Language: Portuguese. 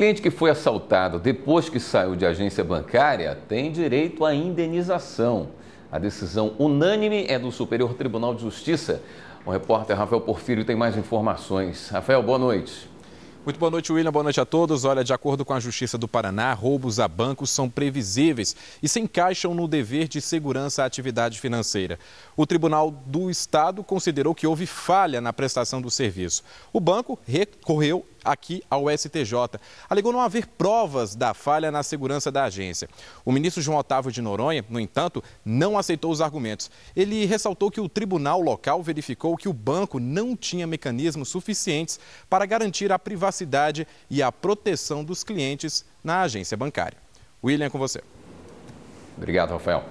cliente que foi assaltado depois que saiu de agência bancária tem direito à indenização. A decisão unânime é do Superior Tribunal de Justiça. O repórter Rafael Porfírio tem mais informações. Rafael, boa noite. Muito boa noite, William. Boa noite a todos. Olha, de acordo com a Justiça do Paraná, roubos a bancos são previsíveis e se encaixam no dever de segurança à atividade financeira. O Tribunal do Estado considerou que houve falha na prestação do serviço. O banco recorreu aqui ao STJ. Alegou não haver provas da falha na segurança da agência. O ministro João Otávio de Noronha, no entanto, não aceitou os argumentos. Ele ressaltou que o tribunal local verificou que o banco não tinha mecanismos suficientes para garantir a privacidade e a proteção dos clientes na agência bancária. William, é com você. Obrigado, Rafael.